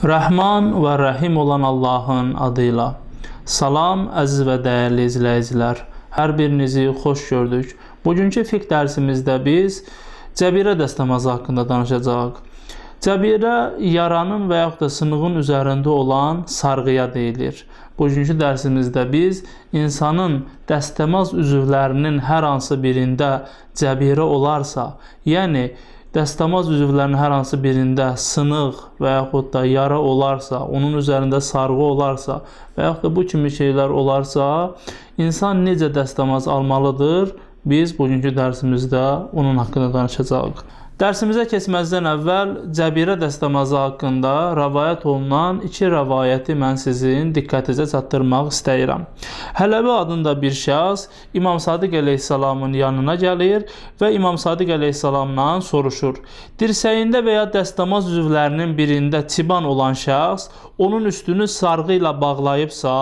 Rəhman və Rəhim olan Allahın adıyla. Salam əziz və dəyərli izləyicilər. Hər birinizi xoş gördük. Bugünkü fiqh dərsimizdə biz cəbirə dəstəmazı haqqında danışacağıq. Cəbirə yaranın və yaxud da sınığın üzərində olan sarğıya deyilir. Bugünkü dərsimizdə biz insanın dəstəmaz üzvlərinin hər hansı birində cəbirə olarsa, yəni dəstəmaz üzvlərinin hər hansı birində sınıq və yaxud da yara olarsa, onun üzərində sarğı olarsa və yaxud da bu kimi şeylər olarsa, insan necə dəstəmaz almalıdır? Biz bugünkü dərsimizdə onun haqqında danışacağıq. Dərsimizə keçməzdən əvvəl Cəbirə dəstəmazı haqqında rəvayət olunan iki rəvayəti mən sizin diqqətinizə çatdırmaq istəyirəm. Hələbə adında bir şəxs İmam Sadiq əleyhissalamın yanına gəlir və İmam Sadiq əleyhissalamdan soruşur. Dirsəyində və ya dəstəmaz üzvlərinin birində çiban olan şəxs onun üstünü sarğı ilə bağlayıbsa,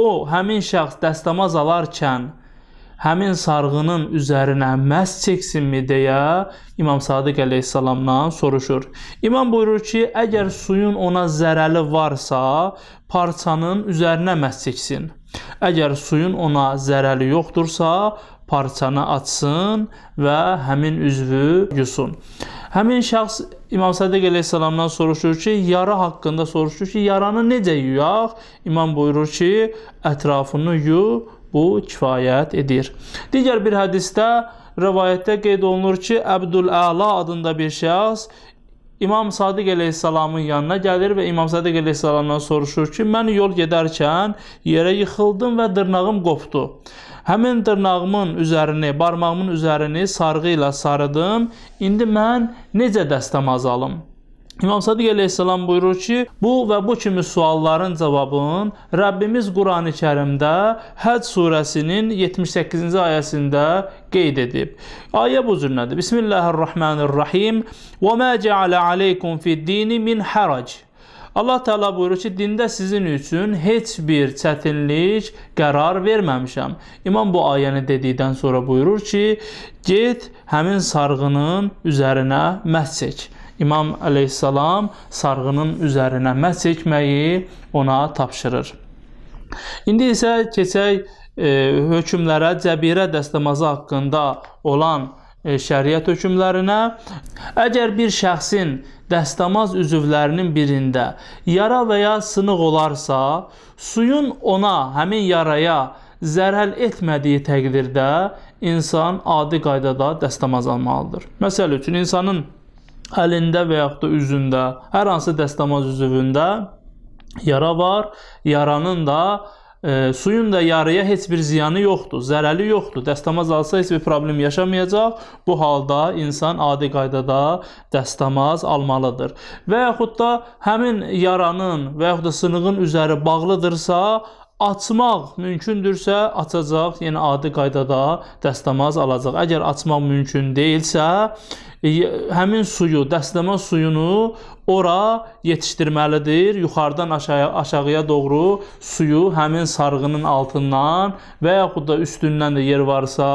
o həmin şəxs dəstəmaz alarkən həmin sarğının üzərinə məs çəksinmi deyə İmam Sadiq əleyhissalamdan soruşur. İmam buyurur ki, əgər suyun ona zərəli varsa, parçanın üzərinə məs çəksin. Əgər suyun ona zərəli yoxdursa, parçanı açsın və həmin üzvü yusun. Həmin şəxs İmam Sədəq əleyhissalamdan soruşur ki, yara haqqında soruşur ki, yaranı necə yuyaq? İmam buyurur ki, ətrafını yu bu kifayət edir. Digər bir hədisdə rivayətdə qeyd olunur ki, Əbdül Əla adında bir şəxs İmam Sadiq əleyhissalamın yanına gəlir və İmam Sadiq əleyhissalamdan soruşur ki, mən yol gedərkən yerə yıxıldım və dırnağım qopdu. Həmin dırnağımın üzərini, barmağımın üzərini sarğı ilə sarıdım. İndi mən necə dəstəmaz alım?' İmam Sadiq əleyhissalam buyurur ki, bu və bu kimi sualların cavabını Rəbbimiz Qurani-Kərimdə Həc surəsinin 78-ci ayəsində qeyd edib. Ayə bu cürnədir. Bismillahir-Rahmanir-Rahim. "Və ma ce'ale aleykum fid-dini min harac." Allah Teala buyurur ki, dində sizin üçün heç bir çətinlik qərar verməmişəm. İmam bu ayəni dedikdən sonra buyurur ki, get həmin sarğının üzərinə məhz çək. İmam əleyhissalam sarğının üzərinə mə çəkməyi ona tapşırır. İndi isə keçək e, hökmlərə, cəbirə dəstəmazı haqqında olan e, şəriət hökmlərinə. Əgər bir şəxsin dəstəmaz üzvlərinin birində yara və ya sınıq olarsa, suyun ona, həmin yaraya zərər etmədiyi təqdirdə insan adi qaydada dəstəmaz almalıdır. Məsəl üçün insanın əlində və yaxud da üzündə, hər hansı dəstəmaz üzvündə yara var. Yaranın da e, suyun da yaraya heç bir ziyanı yoxdur, zərəri yoxdur. Dəstəmaz alsa heç bir problem yaşamayacaq. Bu halda insan adi qaydada dəstəmaz almalıdır. Və yaxud da həmin yaranın və yaxud da sınığın üzəri bağlıdırsa, açmaq mümkündürsə, açacaq, yəni adi qaydada dəstəmaz alacaq. Əgər açmaq mümkün deyilsə, E, həmin suyu, dəstəmə suyunu ora yetişdirməlidir. Yuxarıdan aşağı, aşağıya doğru suyu həmin sarğının altından və yaxud da üstündən də yer varsa,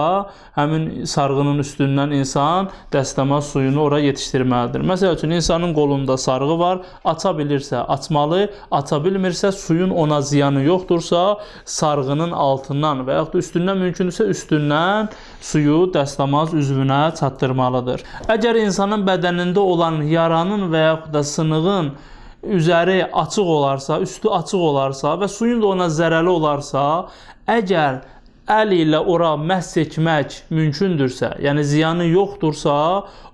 həmin sarğının üstündən insan dəstəmə suyunu ora yetişdirməlidir. Məsəl üçün insanın qolunda sarğı var, aça bilirsə açmalı, aça bilmirsə suyun ona ziyanı yoxdursa, sarğının altından və yaxud da üstündən mümkündürsə üstündən suyu dəstəmaz üzvünə çatdırmalıdır. Əgər Əgər insanın bədənində olan yaranın və yaxud da sınığın üzəri açıq olarsa, üstü açıq olarsa və suyun da ona zərəli olarsa, əgər əl ilə ora məhz etmək mümkündürsə, yəni ziyanı yoxdursa,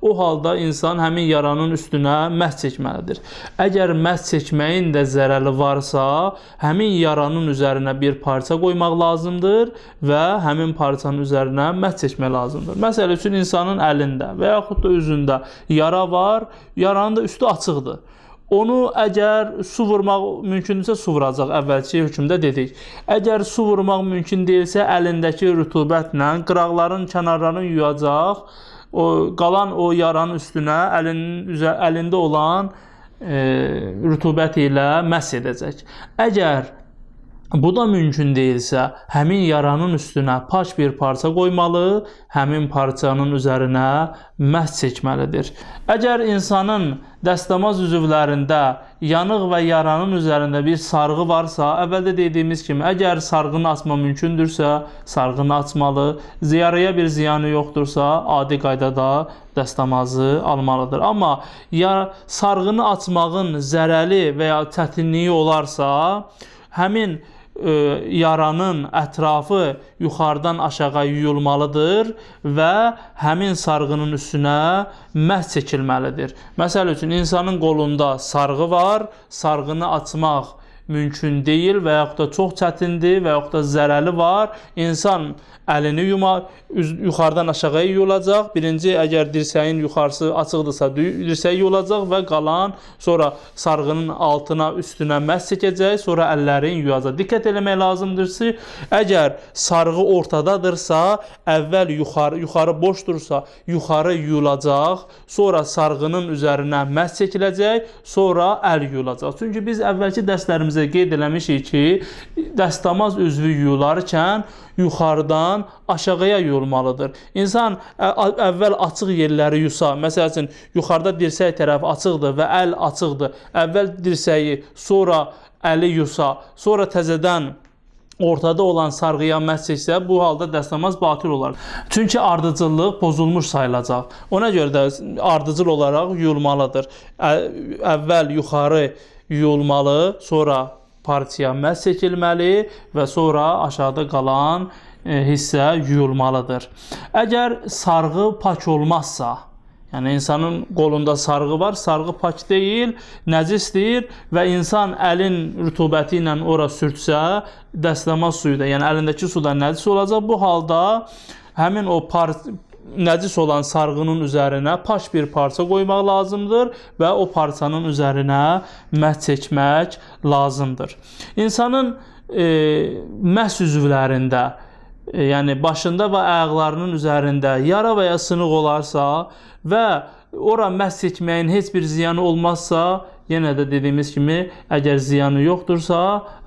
o halda insan həmin yaranın üstünə məhz etməlidir. Əgər məhz etməyin də zərəri varsa, həmin yaranın üzərinə bir parça qoymaq lazımdır və həmin parçanın üzərinə məhz etmək lazımdır. Məsəl üçün insanın əlində və yaxud da üzündə yara var, yaranın da üstü açıqdır. Onu əgər su vurmaq mümkündürsə su vuracaq əvvəlki hökmdə dedik. Əgər su vurmaq mümkün deyilsə əlindəki rütubətlə qıraqların kənarlarını yuyacaq. O qalan o yaranın üstünə əlinin üzə əlində olan e, rütubət ilə məs edəcək. Əgər Bu da mümkün deyilsə, həmin yaranın üstünə paç bir parça qoymalı, həmin parçanın üzərinə məhz çəkməlidir. Əgər insanın dəstəmaz üzvlərində yanıq və yaranın üzərində bir sarğı varsa, əvvəldə dediyimiz kimi, əgər sarğını açma mümkündürsə, sarğını açmalı, ziyarəyə bir ziyanı yoxdursa, adi qaydada dəstəmazı almalıdır. Amma ya sarğını açmağın zərəli və ya çətinliyi olarsa, həmin E, yaranın ətrafı yuxarıdan aşağı yuyulmalıdır və həmin sarğının üstünə məhz çəkilməlidir. Məsəl üçün insanın qolunda sarğı var, sarğını açmaq mümkün deyil və yaxud da çox çətindir və yaxud da zərəli var. İnsan əlini yumar, yuxarıdan aşağıya yuyulacaq. Birinci, əgər dirsəyin yuxarısı açıqdırsa, dirsəyi yuyulacaq və qalan sonra sarğının altına, üstünə məhz çəkəcək, sonra əllərin yuyacaq. Diqqət eləmək lazımdır ki, əgər sarğı ortadadırsa, əvvəl yuxarı, yuxarı boşdursa, yuxarı yuyulacaq, sonra sarğının üzərinə məhz çəkiləcək, sonra əl yuyulacaq. Çünki biz əvvəlki dərslərimizdə müəllifimizə qeyd eləmişik ki, dəstəmaz üzvü yuyularkən yuxarıdan aşağıya yuyulmalıdır. İnsan əvvəl açıq yerləri yusa, məsəl üçün yuxarıda dirsək tərəfi açıqdır və əl açıqdır. Əvvəl dirsəyi, sonra əli yusa, sonra təzədən ortada olan sarğıya məhz isə bu halda dəstəmaz batil olar. Çünki ardıcıllıq pozulmuş sayılacaq. Ona görə də ardıcıl olaraq yuyulmalıdır. Əvvəl yuxarı yuyulmalı, sonra partiya məhz çəkilməli və sonra aşağıda qalan e, hissə yuyulmalıdır. Əgər sarğı pak olmazsa, Yəni insanın qolunda sarğı var, sarğı pak deyil, nəcisdir və insan əlin rütubəti ilə ora sürtsə, dəstəmaz suyu da, yəni əlindəki su da nəcis olacaq. Bu halda həmin o par nəcis olan sarğının üzərinə paş bir parça qoymaq lazımdır və o parçanın üzərinə məh çəkmək lazımdır. İnsanın e, məhz üzvlərində E, yəni başında və ayaqlarının üzərində yara və ya sınıq olarsa və ora məhs etməyin heç bir ziyanı olmazsa, yenə də dediyimiz kimi, əgər ziyanı yoxdursa,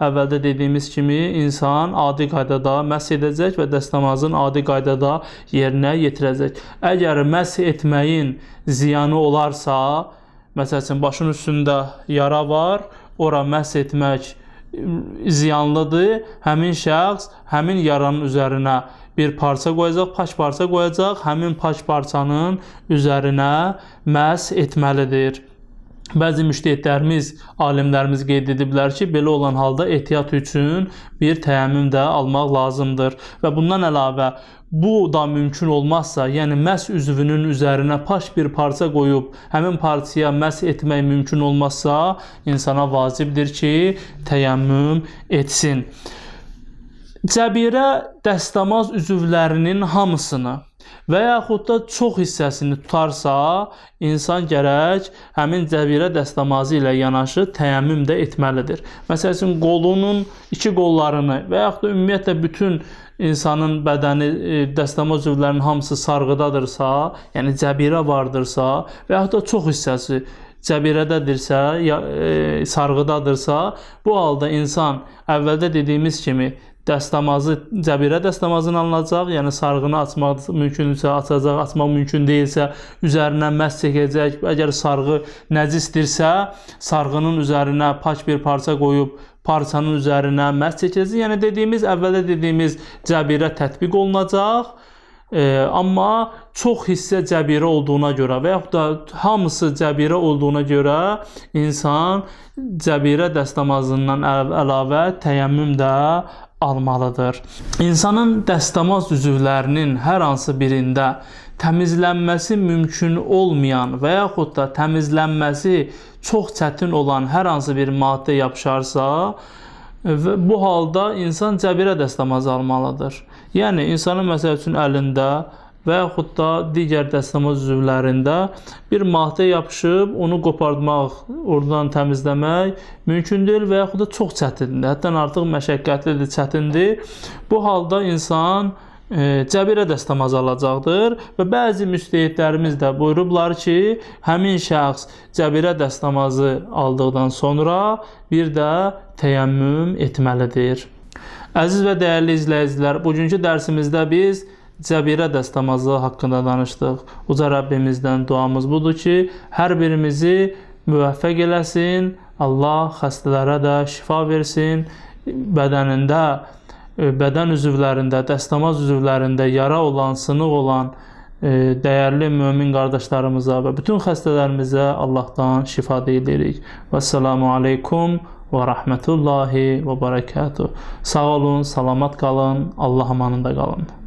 əvvəldə dediyimiz kimi insan adi qaydada məhs edəcək və dəstəmazın adi qaydada yerinə yetirəcək. Əgər məhs etməyin ziyanı olarsa, məsəl üçün başın üstündə yara var, ora məhs etmək ziyanlıdır, həmin şəxs həmin yaranın üzərinə bir parça qoyacaq, pak parça qoyacaq, həmin pak parçanın üzərinə məhs etməlidir. Bəzi müştehidlərimiz, alimlərimiz qeyd ediblər ki, belə olan halda ehtiyat üçün bir təyəmmüm də almaq lazımdır və bundan əlavə bu da mümkün olmazsa, yəni məs üzvünün üzərinə paş bir parça qoyub həmin parçaya məs etmək mümkün olmazsa, insana vacibdir ki, təyəmmüm etsin. Cəbirə dəstəmaz üzvlərinin hamısını və yaxud da çox hissəsini tutarsa, insan gərək həmin cəbirə dəstəmazı ilə yanaşı təyəmmüm də etməlidir. Məsələn, qolunun iki qollarını və yaxud da ümumiyyətlə bütün insanın bədəni e, dəstəmaz üzvlərinin hamısı sarğıdadırsa, yəni cəbirə vardırsa və yaxud da çox hissəsi cəbirədədirsə, ya, e, sarğıdadırsa, bu halda insan əvvəldə dediyimiz kimi dəstəmazı cəbirə dəstəmazı ilə alınacaq. Yəni sarğını açmaq mümkündürsə açacaq, açmaq mümkün deyilsə üzərindən məs çəkəcək. Əgər sarğı nəcisdirsə, sarğının üzərinə pak bir parça qoyub parçanın üzərinə məs çəkəcək. Yəni dediyimiz əvvəldə dediyimiz cəbirə tətbiq olunacaq. E, amma çox hissə cəbirə olduğuna görə və yaxud da hamısı cəbirə olduğuna görə insan cəbirə dəstəmazından əlavə təyəmmüm də almalıdır. İnsanın dəstəmaz üzvlərinin hər hansı birində təmizlənməsi mümkün olmayan və yaxud da təmizlənməsi çox çətin olan hər hansı bir maddə yapışarsa, və bu halda insan cəbirə dəstəmaz almalıdır. Yəni insanın məsəl üçün əlində və yaxud da digər dəstəmaz üzvlərində bir maddə yapışıb onu qopardmaq, oradan təmizləmək mümkün deyil və yaxud da çox çətindir. Hətta artıq məşəqqətlidir, çətindir. Bu halda insan e, cəbirə dəstəmaz alacaqdır və bəzi müstəhidlərimiz də buyurublar ki, həmin şəxs cəbirə dəstəmazı aldıqdan sonra bir də təyəmmüm etməlidir. Əziz və dəyərli izləyicilər, bugünkü dərsimizdə biz Cəbirə dəstəmazı haqqında danışdıq. Uca Rəbbimizdən duamız budur ki, hər birimizi müvəffəq eləsin, Allah xəstələrə də şifa versin, bədənində, e, bədən üzvlərində, dəstəmaz üzvlərində yara olan, sınıq olan e, dəyərli mömin qardaşlarımıza və bütün xəstələrimizə Allahdan şifa deyirik. Vəssalamu aleykum və rəhmətullahi və bərəkətuh. Sağ olun, salamat qalın, Allah amanında qalın.